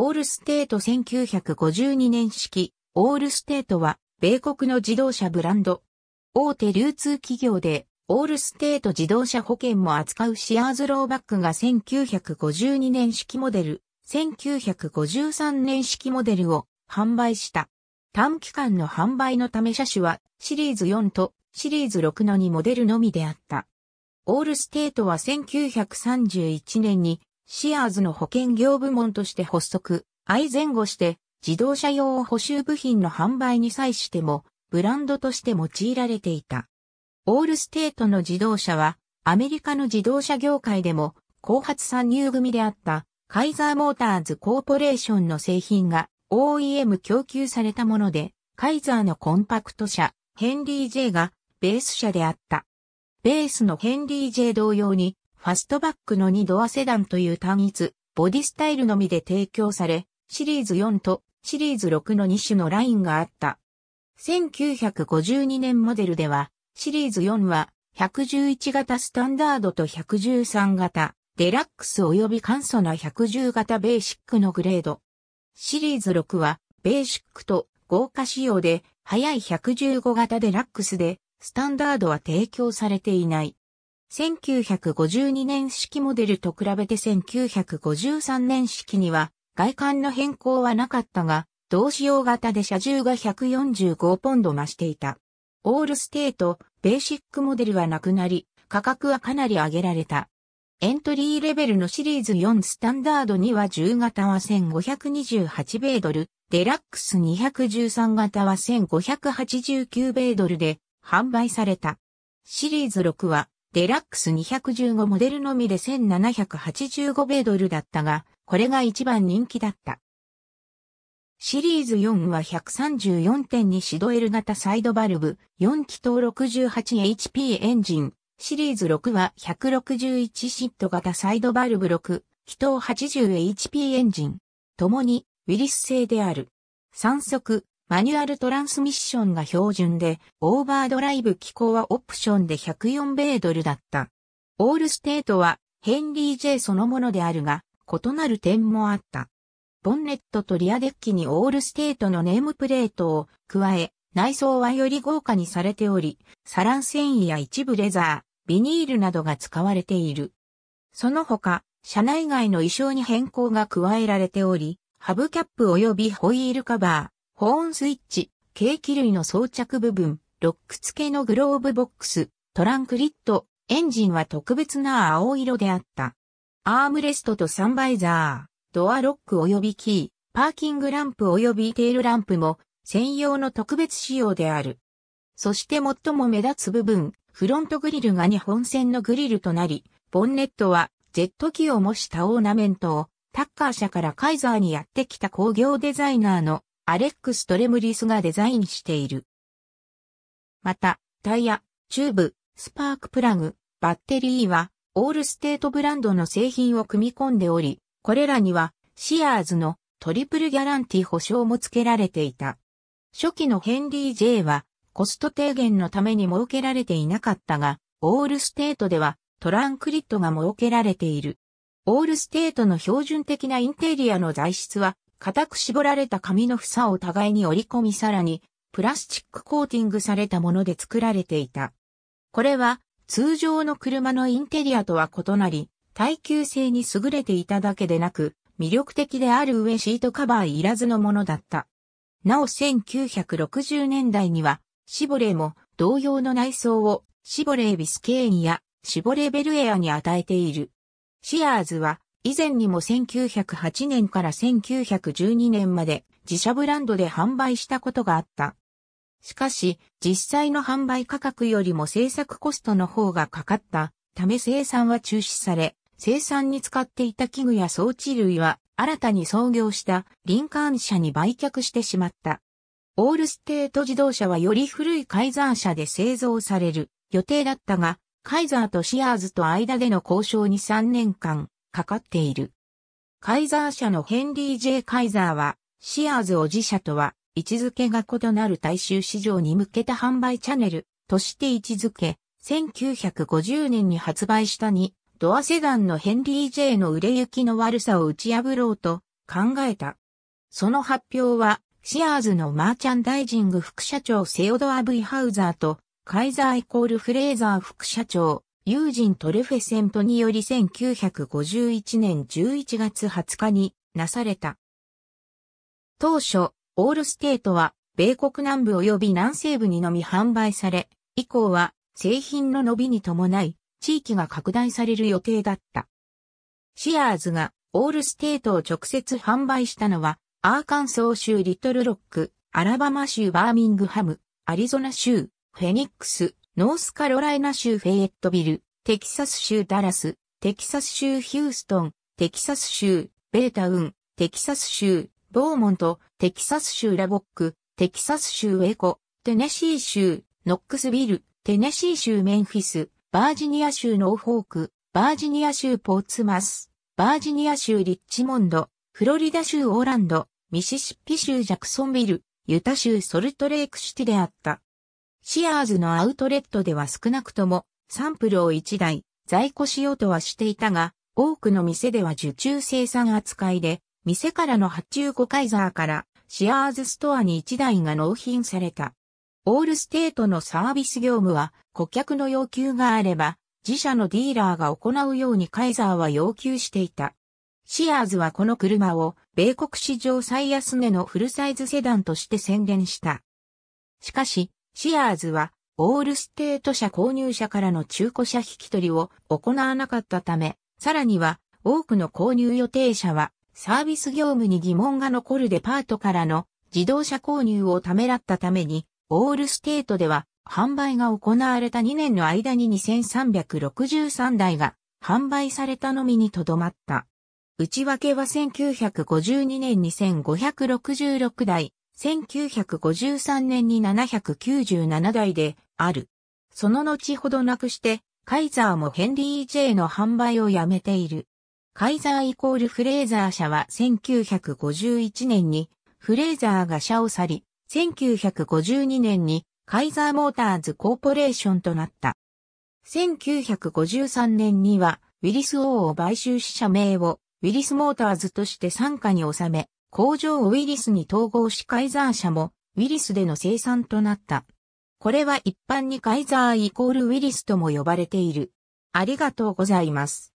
オールステート1952年式、オールステートは、米国の自動車ブランド。大手流通企業で、オールステート自動車保険も扱うシアーズローバックが1952年式モデル、1953年式モデルを販売した。短期間の販売のため車種はシリーズ4とシリーズ6の2モデルのみであった。オールステートは1931年にシアーズの保険業部門として発足、相前後して自動車用補修部品の販売に際してもブランドとして用いられていた。オールステートの自動車はアメリカの自動車業界でも後発参入組であったカイザーモーターズコーポレーションの製品が OEM 供給されたもので、カイザーのコンパクト車、ヘンリー J がベース車であった。ベースのヘンリー J 同様にファストバックの2ドアセダンという単一、ボディスタイルのみで提供され、シリーズ4とシリーズ6の2種のラインがあった。1952年モデルでは、シリーズ4は111型スタンダードと113型、デラックス及び簡素な110型ベーシックのグレード。シリーズ6は、ベーシックと豪華仕様で、早い115型デラックスで、スタンダードは提供されていない。1952年式モデルと比べて1953年式には外観の変更はなかったが、同仕様型で車重が145ポンド増していた。オールステート、ベーシックモデルはなくなり、価格はかなり上げられた。エントリーレベルのシリーズ4スタンダードには10型は1528米ドル、デラックス213型は1589米ドルで販売された。シリーズ6はデラックス215モデルのみで1785米ドルだったが、これが一番人気だった。シリーズ4は134.2シドエル型サイドバルブ、4気筒 68HP エンジン。シリーズ6は161シット型サイドバルブ6、気筒 80HP エンジン。共にウィリス製である。3速、マニュアルトランスミッションが標準で、オーバードライブ機構はオプションで104米ドルだった。オールステートはヘンリー J そのものであるが、異なる点もあった。ボンネットとリアデッキにオールステートのネームプレートを加え、内装はより豪華にされており、サラン繊維や一部レザー、ビニールなどが使われている。その他、車内外の衣装に変更が加えられており、ハブキャップ及びホイールカバー、保温スイッチ、計器類の装着部分、ロック付けのグローブボックス、トランクリット、エンジンは特別な青色であった。アームレストとサンバイザー、ドアロック及びキー、パーキングランプ及びテールランプも専用の特別仕様である。そして最も目立つ部分、フロントグリルが2本線のグリルとなり、ボンネットはジェット機を模したオーナメントをタッカー社からカイザーにやってきた工業デザイナーのアレックス・トレムリスがデザインしている。また、タイヤ、チューブ、スパークプラグ、バッテリーは、オールステートブランドの製品を組み込んでおり、これらには、シアーズのトリプルギャランティ保証も付けられていた。初期のヘンリージェイは、コスト低減のために設けられていなかったが、オールステートではトランクリットが設けられている。オールステートの標準的なインテリアの材質は固く絞られた紙の房を互いに折り込みさらに、プラスチックコーティングされたもので作られていた。これは、通常の車のインテリアとは異なり、耐久性に優れていただけでなく、魅力的である上シートカバーいらずのものだった。なお1960年代には、シボレーも同様の内装をシボレービスケーニやシボレーベルエアに与えている。シアーズは以前にも1908年から1912年まで自社ブランドで販売したことがあった。しかし、実際の販売価格よりも製作コストの方がかかったため生産は中止され、生産に使っていた器具や装置類は新たに創業したリンカーン社に売却してしまった。オールステート自動車はより古いカイザー車で製造される予定だったが、カイザーとシアーズと間での交渉に3年間、かかっている。カイザー社のヘンリー・ J・ カイザーは、シアーズを自社とは、位置づけが異なる大衆市場に向けた販売チャンネルとして位置づけ、1950年に発売したに、ドアセダンのヘンリー・ J の売れ行きの悪さを打ち破ろうと考えた。その発表は、シアーズのマーチャンダイジング副社長セオドア・ブイハウザーと、カイザーイコールフレーザー副社長、友人トルフェセントにより1951年11月20日になされた。当初、オールステートは、米国南部及び南西部にのみ販売され、以降は、製品の伸びに伴い、地域が拡大される予定だった。シアーズが、オールステートを直接販売したのは、アーカンソー州リトルロック、アラバマ州バーミングハム、アリゾナ州、フェニックス、ノースカロライナ州フェイエットビル、テキサス州ダラス、テキサス州ヒューストン、テキサス州ベータウン、テキサス州ボーモント、テキサス州ラボック、テキサス州エコ、テネシー州ノックスビル、テネシー州メンフィス、バージニア州ノーフォーク、バージニア州ポーツマス、バージニア州リッチモンド、フロリダ州オーランド、ミシシッピ州ジャクソンビル、ユタ州ソルトレイクシティであった。シアーズのアウトレットでは少なくともサンプルを1台在庫しようとはしていたが、多くの店では受注生産扱いで、店からの発注後カイザーからシアーズストアに1台が納品された。オールステートのサービス業務は顧客の要求があれば、自社のディーラーが行うようにカイザーは要求していた。シアーズはこの車を米国史上最安値のフルサイズセダンとして宣伝した。しかし、シアーズは、オールステート社購入者からの中古車引き取りを行わなかったため、さらには、多くの購入予定者は、サービス業務に疑問が残るデパートからの自動車購入をためらったために、オールステートでは販売が行われた2年の間に2363台が販売されたのみにとどまった。内訳は1952年2566台、1953年に797台である。その後ほどなくして、カイザーもヘンリー・ J の販売をやめている。カイザーイコールフレーザー社は1951年にフレーザーが社を去り、1952年にカイザーモーターズコーポレーションとなった。1953年にはウィリス王を買収し社名をウィリスモーターズとして参加に収め、工場をウィリスに統合しカイザー社もウィリスでの生産となった。これは一般にカイザーイコールウィリスとも呼ばれている。ありがとうございます。